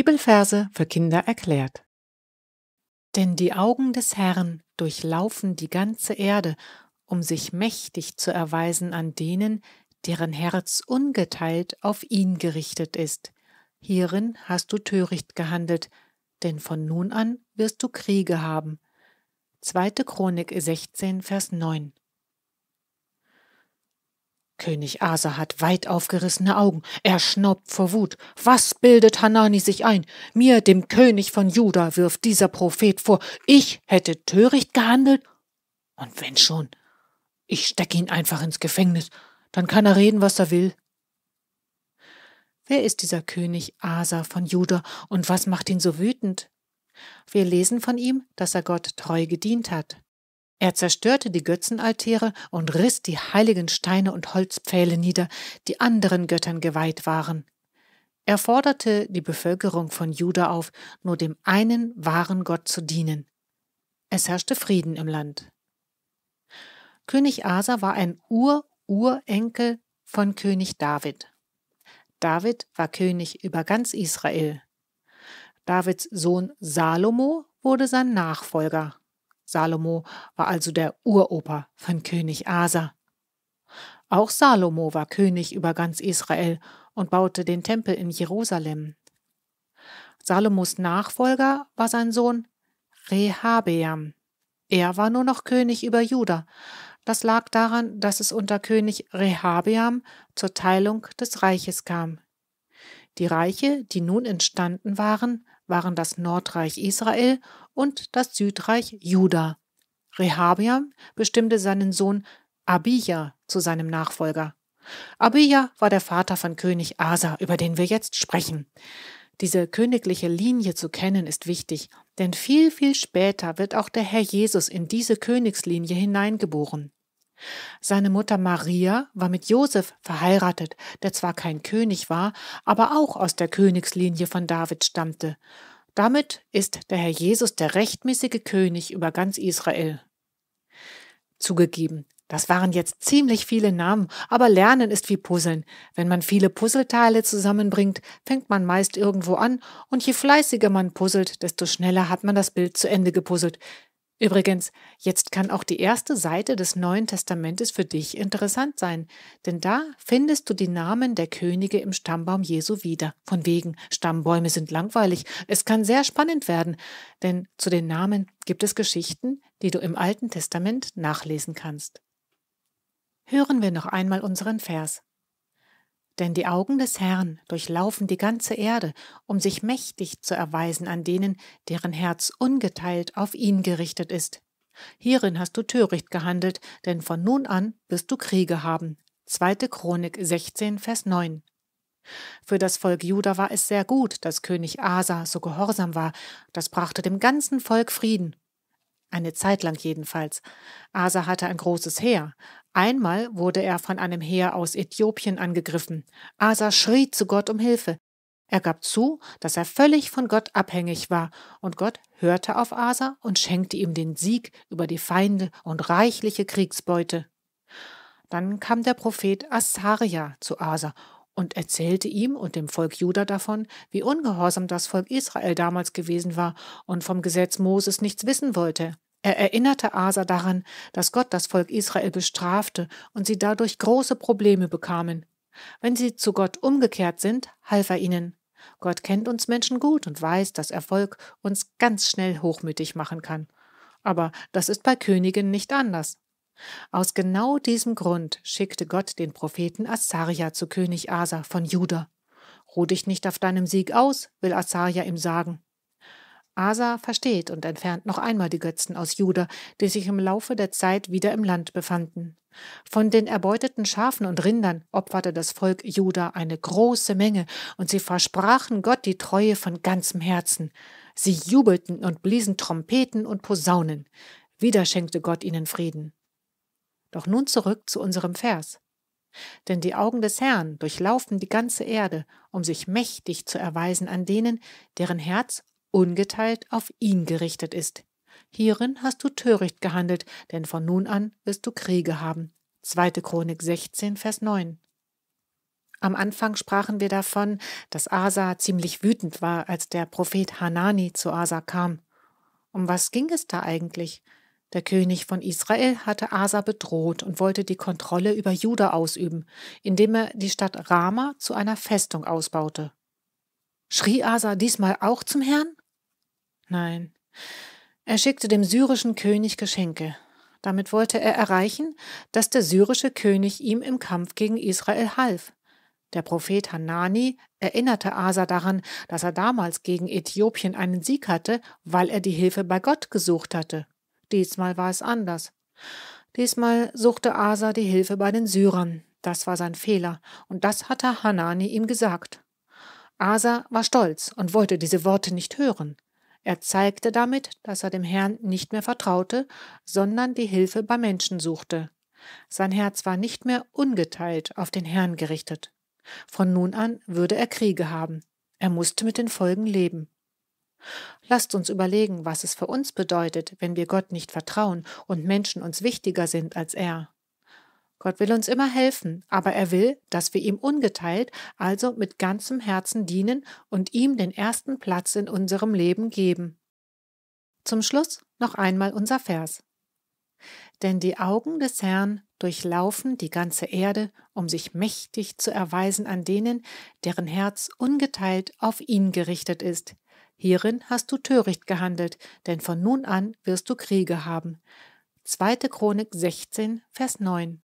Bibelverse für Kinder erklärt. Denn die Augen des Herrn durchlaufen die ganze Erde, um sich mächtig zu erweisen an denen, deren Herz ungeteilt auf ihn gerichtet ist. Hierin hast du töricht gehandelt, denn von nun an wirst du Kriege haben. 2. Chronik 16, Vers 9. König Asa hat weit aufgerissene Augen, er schnaubt vor Wut. Was bildet Hanani sich ein? Mir, dem König von Juda, wirft dieser Prophet vor, ich hätte töricht gehandelt? Und wenn schon, ich stecke ihn einfach ins Gefängnis, dann kann er reden, was er will. Wer ist dieser König Asa von Juda und was macht ihn so wütend? Wir lesen von ihm, dass er Gott treu gedient hat. Er zerstörte die Götzenaltäre und riss die heiligen Steine und Holzpfähle nieder, die anderen Göttern geweiht waren. Er forderte die Bevölkerung von Juda auf, nur dem einen wahren Gott zu dienen. Es herrschte Frieden im Land. König Asa war ein Ur-Urenkel von König David. David war König über ganz Israel. Davids Sohn Salomo wurde sein Nachfolger. Salomo war also der Uropa von König Asa. Auch Salomo war König über ganz Israel und baute den Tempel in Jerusalem. Salomos Nachfolger war sein Sohn Rehabeam. Er war nur noch König über Juda. Das lag daran, dass es unter König Rehabeam zur Teilung des Reiches kam. Die Reiche, die nun entstanden waren, waren das Nordreich Israel und das Südreich Juda. Rehabiam bestimmte seinen Sohn Abijah zu seinem Nachfolger. Abijah war der Vater von König Asa, über den wir jetzt sprechen. Diese königliche Linie zu kennen ist wichtig, denn viel, viel später wird auch der Herr Jesus in diese Königslinie hineingeboren. Seine Mutter Maria war mit Josef verheiratet, der zwar kein König war, aber auch aus der Königslinie von David stammte. Damit ist der Herr Jesus der rechtmäßige König über ganz Israel. Zugegeben, das waren jetzt ziemlich viele Namen, aber Lernen ist wie Puzzeln. Wenn man viele Puzzleteile zusammenbringt, fängt man meist irgendwo an, und je fleißiger man puzzelt, desto schneller hat man das Bild zu Ende gepuzzelt. Übrigens, jetzt kann auch die erste Seite des Neuen Testamentes für dich interessant sein, denn da findest du die Namen der Könige im Stammbaum Jesu wieder. Von wegen, Stammbäume sind langweilig. Es kann sehr spannend werden, denn zu den Namen gibt es Geschichten, die du im Alten Testament nachlesen kannst. Hören wir noch einmal unseren Vers. Denn die Augen des Herrn durchlaufen die ganze Erde, um sich mächtig zu erweisen an denen, deren Herz ungeteilt auf ihn gerichtet ist. Hierin hast du töricht gehandelt, denn von nun an wirst du Kriege haben. 2. Chronik 16, Vers 9. Für das Volk Juda war es sehr gut, dass König Asa so gehorsam war. Das brachte dem ganzen Volk Frieden eine Zeit lang jedenfalls. Asa hatte ein großes Heer. Einmal wurde er von einem Heer aus Äthiopien angegriffen. Asa schrie zu Gott um Hilfe. Er gab zu, dass er völlig von Gott abhängig war, und Gott hörte auf Asa und schenkte ihm den Sieg über die Feinde und reichliche Kriegsbeute. Dann kam der Prophet Asaria zu Asa und erzählte ihm und dem Volk Juda davon, wie ungehorsam das Volk Israel damals gewesen war und vom Gesetz Moses nichts wissen wollte. Er erinnerte Asa daran, dass Gott das Volk Israel bestrafte und sie dadurch große Probleme bekamen. Wenn sie zu Gott umgekehrt sind, half er ihnen. Gott kennt uns Menschen gut und weiß, dass Erfolg uns ganz schnell hochmütig machen kann. Aber das ist bei Königen nicht anders. Aus genau diesem Grund schickte Gott den Propheten Assaria zu König Asa von Juda. Ruh dich nicht auf deinem Sieg aus, will Assaria ihm sagen. Asa versteht und entfernt noch einmal die Götzen aus Juda, die sich im Laufe der Zeit wieder im Land befanden. Von den erbeuteten Schafen und Rindern opferte das Volk Juda eine große Menge, und sie versprachen Gott die Treue von ganzem Herzen. Sie jubelten und bliesen Trompeten und Posaunen. Wieder schenkte Gott ihnen Frieden. Doch nun zurück zu unserem Vers. Denn die Augen des Herrn durchlaufen die ganze Erde, um sich mächtig zu erweisen an denen, deren Herz ungeteilt auf ihn gerichtet ist. Hierin hast du töricht gehandelt, denn von nun an wirst du Kriege haben. 2. Chronik 16, Vers 9. Am Anfang sprachen wir davon, dass Asa ziemlich wütend war, als der Prophet Hanani zu Asa kam. Um was ging es da eigentlich? Der König von Israel hatte Asa bedroht und wollte die Kontrolle über Juda ausüben, indem er die Stadt Rama zu einer Festung ausbaute. Schrie Asa diesmal auch zum Herrn? Nein. Er schickte dem syrischen König Geschenke. Damit wollte er erreichen, dass der syrische König ihm im Kampf gegen Israel half. Der Prophet Hanani erinnerte Asa daran, dass er damals gegen Äthiopien einen Sieg hatte, weil er die Hilfe bei Gott gesucht hatte. Diesmal war es anders. Diesmal suchte Asa die Hilfe bei den Syrern. Das war sein Fehler, und das hatte Hanani ihm gesagt. Asa war stolz und wollte diese Worte nicht hören. Er zeigte damit, dass er dem Herrn nicht mehr vertraute, sondern die Hilfe bei Menschen suchte. Sein Herz war nicht mehr ungeteilt auf den Herrn gerichtet. Von nun an würde er Kriege haben. Er musste mit den Folgen leben. Lasst uns überlegen, was es für uns bedeutet, wenn wir Gott nicht vertrauen und Menschen uns wichtiger sind als er. Gott will uns immer helfen, aber er will, dass wir ihm ungeteilt, also mit ganzem Herzen dienen und ihm den ersten Platz in unserem Leben geben. Zum Schluss noch einmal unser Vers. Denn die Augen des Herrn durchlaufen die ganze Erde, um sich mächtig zu erweisen an denen, deren Herz ungeteilt auf ihn gerichtet ist. Hierin hast du töricht gehandelt, denn von nun an wirst du Kriege haben. 2. Chronik 16, Vers 9.